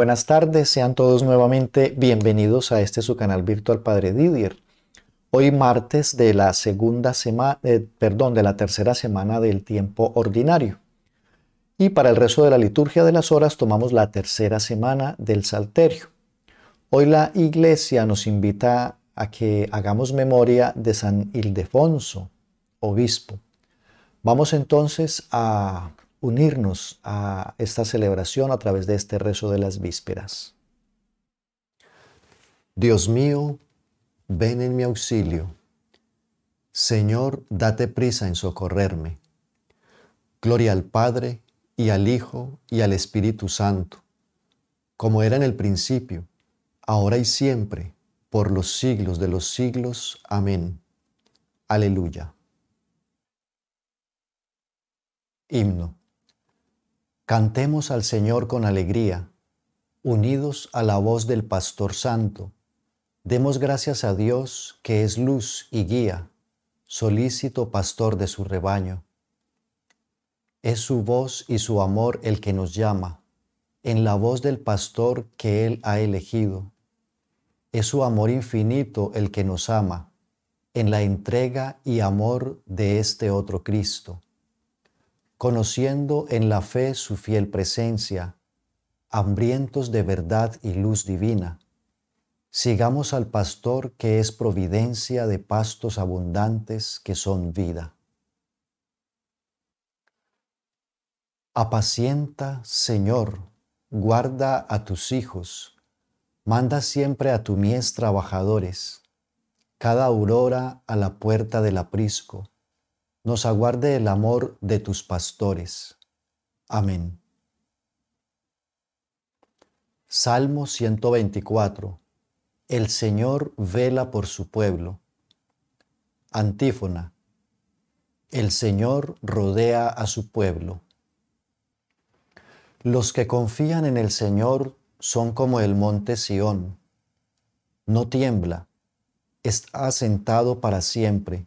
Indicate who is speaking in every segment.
Speaker 1: buenas tardes, sean todos nuevamente bienvenidos a este su canal virtual Padre Didier. Hoy martes de la segunda semana, eh, perdón, de la tercera semana del tiempo ordinario. Y para el resto de la liturgia de las horas tomamos la tercera semana del Salterio. Hoy la iglesia nos invita a que hagamos memoria de San Ildefonso, obispo. Vamos entonces a unirnos a esta celebración a través de este rezo de las vísperas. Dios mío, ven en mi auxilio. Señor, date prisa en socorrerme. Gloria al Padre, y al Hijo, y al Espíritu Santo, como era en el principio, ahora y siempre, por los siglos de los siglos. Amén. Aleluya. Himno. Cantemos al Señor con alegría, unidos a la voz del Pastor Santo. Demos gracias a Dios que es luz y guía, solícito pastor de su rebaño. Es su voz y su amor el que nos llama, en la voz del pastor que Él ha elegido. Es su amor infinito el que nos ama, en la entrega y amor de este otro Cristo conociendo en la fe su fiel presencia, hambrientos de verdad y luz divina. Sigamos al pastor que es providencia de pastos abundantes que son vida. Apacienta, Señor, guarda a tus hijos, manda siempre a tu mies trabajadores, cada aurora a la puerta del aprisco, nos aguarde el amor de tus pastores. Amén. Salmo 124. El Señor vela por su pueblo. Antífona. El Señor rodea a su pueblo. Los que confían en el Señor son como el monte Sión. No tiembla, está sentado para siempre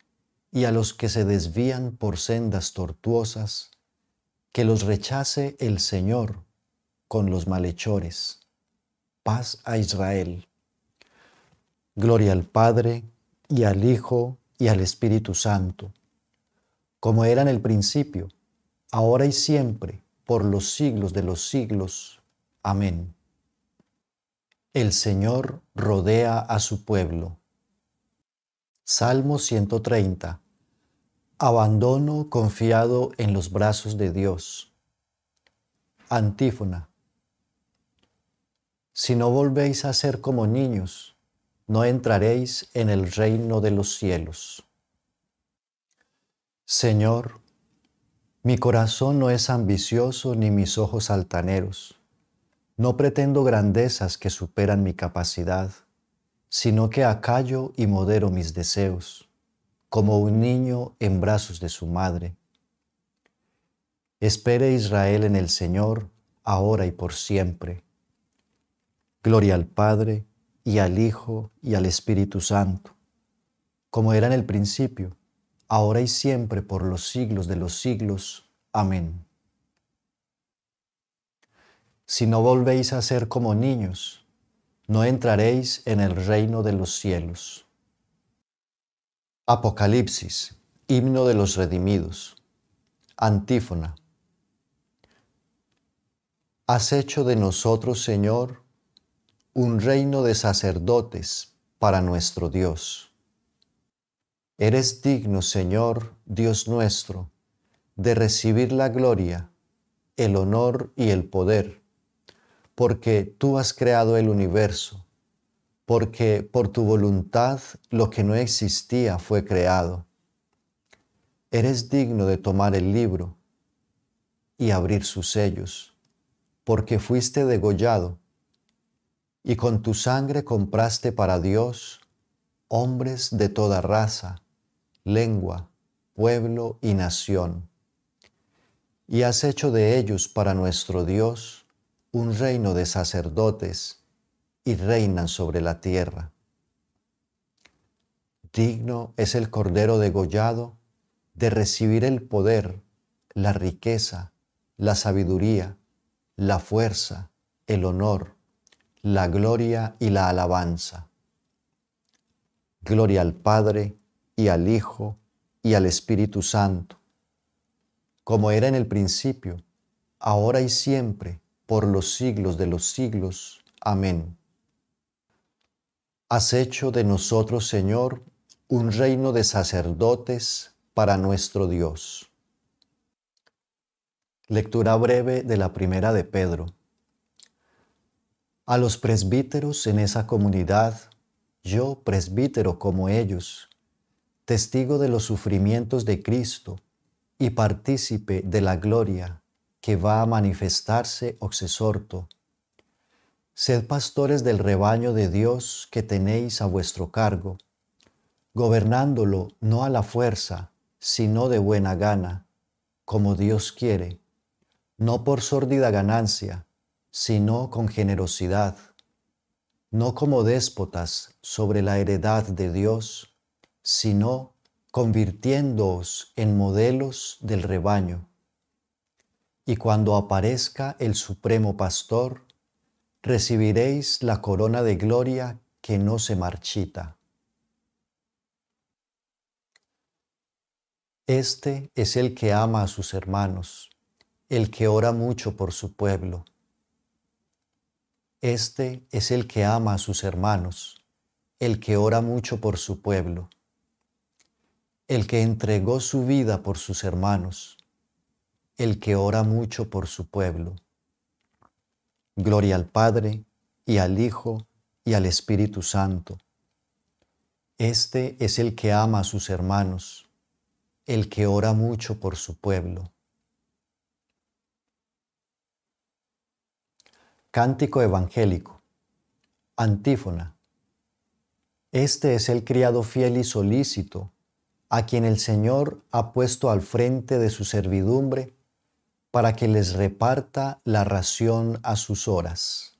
Speaker 1: y a los que se desvían por sendas tortuosas, que los rechace el Señor con los malhechores. Paz a Israel. Gloria al Padre, y al Hijo, y al Espíritu Santo, como era en el principio, ahora y siempre, por los siglos de los siglos. Amén. El Señor rodea a su pueblo. Salmo 130. Abandono confiado en los brazos de Dios. Antífona. Si no volvéis a ser como niños, no entraréis en el reino de los cielos. Señor, mi corazón no es ambicioso ni mis ojos altaneros. No pretendo grandezas que superan mi capacidad sino que acallo y modero mis deseos, como un niño en brazos de su madre. Espere Israel en el Señor, ahora y por siempre. Gloria al Padre, y al Hijo, y al Espíritu Santo, como era en el principio, ahora y siempre, por los siglos de los siglos. Amén. Si no volvéis a ser como niños, no entraréis en el reino de los cielos. Apocalipsis, himno de los redimidos. Antífona. Has hecho de nosotros, Señor, un reino de sacerdotes para nuestro Dios. Eres digno, Señor, Dios nuestro, de recibir la gloria, el honor y el poder porque tú has creado el universo, porque por tu voluntad lo que no existía fue creado. Eres digno de tomar el libro y abrir sus sellos, porque fuiste degollado y con tu sangre compraste para Dios hombres de toda raza, lengua, pueblo y nación, y has hecho de ellos para nuestro Dios un reino de sacerdotes y reinan sobre la tierra. Digno es el Cordero degollado de recibir el poder, la riqueza, la sabiduría, la fuerza, el honor, la gloria y la alabanza. Gloria al Padre y al Hijo y al Espíritu Santo, como era en el principio, ahora y siempre, por los siglos de los siglos. Amén. Has hecho de nosotros, Señor, un reino de sacerdotes para nuestro Dios. Lectura breve de la primera de Pedro. A los presbíteros en esa comunidad, yo, presbítero como ellos, testigo de los sufrimientos de Cristo y partícipe de la gloria que va a manifestarse oxesorto. Sed pastores del rebaño de Dios que tenéis a vuestro cargo, gobernándolo no a la fuerza, sino de buena gana, como Dios quiere, no por sórdida ganancia, sino con generosidad, no como déspotas sobre la heredad de Dios, sino convirtiéndoos en modelos del rebaño y cuando aparezca el Supremo Pastor, recibiréis la corona de gloria que no se marchita. Este es el que ama a sus hermanos, el que ora mucho por su pueblo. Este es el que ama a sus hermanos, el que ora mucho por su pueblo, el que entregó su vida por sus hermanos el que ora mucho por su pueblo. Gloria al Padre y al Hijo y al Espíritu Santo. Este es el que ama a sus hermanos, el que ora mucho por su pueblo. Cántico Evangélico. Antífona. Este es el criado fiel y solícito, a quien el Señor ha puesto al frente de su servidumbre para que les reparta la ración a sus horas.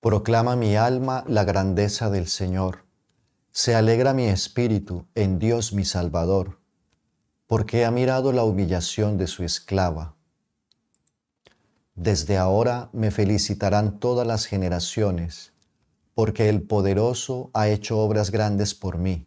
Speaker 1: Proclama mi alma la grandeza del Señor. Se alegra mi espíritu en Dios mi Salvador, porque ha mirado la humillación de su esclava. Desde ahora me felicitarán todas las generaciones, porque el poderoso ha hecho obras grandes por mí.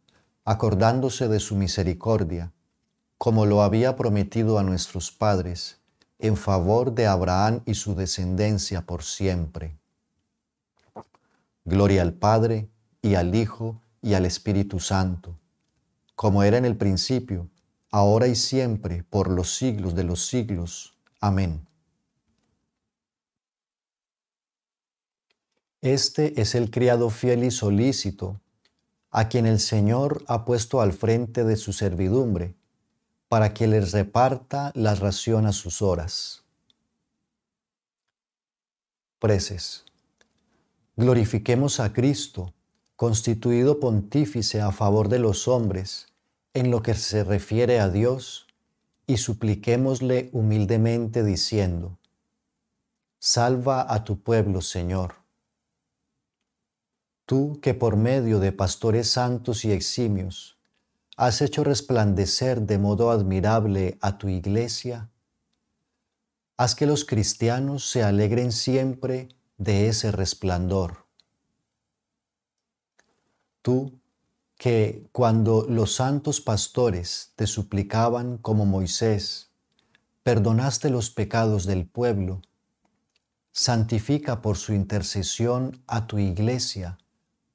Speaker 1: acordándose de su misericordia, como lo había prometido a nuestros padres, en favor de Abraham y su descendencia por siempre. Gloria al Padre, y al Hijo, y al Espíritu Santo, como era en el principio, ahora y siempre, por los siglos de los siglos. Amén. Este es el criado fiel y solícito a quien el Señor ha puesto al frente de su servidumbre, para que les reparta la ración a sus horas. Preces. Glorifiquemos a Cristo, constituido pontífice a favor de los hombres, en lo que se refiere a Dios, y supliquémosle humildemente diciendo, Salva a tu pueblo, Señor tú que por medio de pastores santos y eximios has hecho resplandecer de modo admirable a tu iglesia, haz que los cristianos se alegren siempre de ese resplandor. Tú que cuando los santos pastores te suplicaban como Moisés, perdonaste los pecados del pueblo, santifica por su intercesión a tu iglesia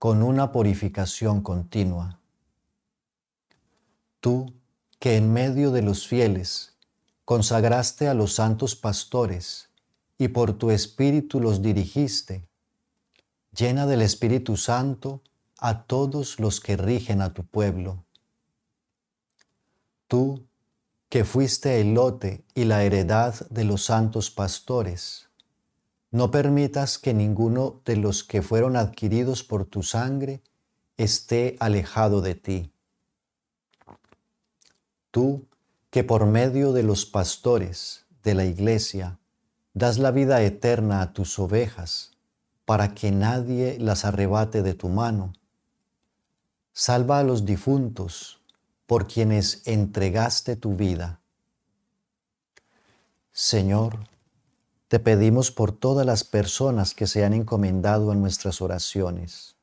Speaker 1: con una purificación continua. Tú, que en medio de los fieles consagraste a los santos pastores y por tu espíritu los dirigiste, llena del Espíritu Santo a todos los que rigen a tu pueblo. Tú, que fuiste el lote y la heredad de los santos pastores, no permitas que ninguno de los que fueron adquiridos por tu sangre esté alejado de ti. Tú, que por medio de los pastores de la iglesia das la vida eterna a tus ovejas, para que nadie las arrebate de tu mano. Salva a los difuntos, por quienes entregaste tu vida. Señor, te pedimos por todas las personas que se han encomendado a nuestras oraciones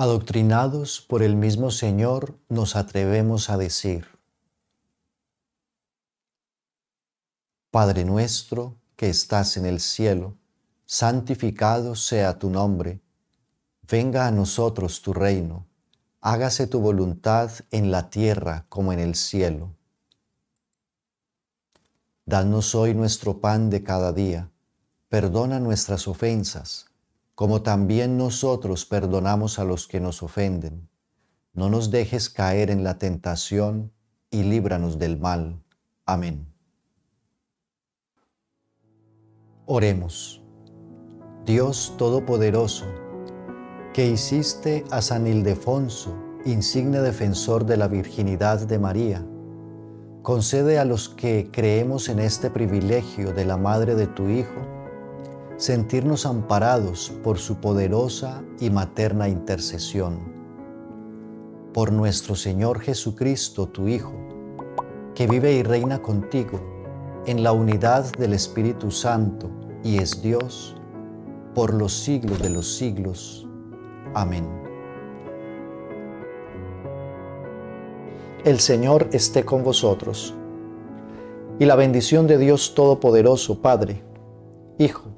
Speaker 1: adoctrinados por el mismo Señor, nos atrevemos a decir, Padre nuestro que estás en el cielo, santificado sea tu nombre, venga a nosotros tu reino, hágase tu voluntad en la tierra como en el cielo. Danos hoy nuestro pan de cada día, perdona nuestras ofensas como también nosotros perdonamos a los que nos ofenden. No nos dejes caer en la tentación y líbranos del mal. Amén. Oremos. Dios Todopoderoso, que hiciste a San Ildefonso, insigne defensor de la virginidad de María, concede a los que creemos en este privilegio de la Madre de tu Hijo, sentirnos amparados por su poderosa y materna intercesión. Por nuestro Señor Jesucristo, tu Hijo, que vive y reina contigo en la unidad del Espíritu Santo y es Dios, por los siglos de los siglos. Amén. El Señor esté con vosotros. Y la bendición de Dios Todopoderoso, Padre, Hijo,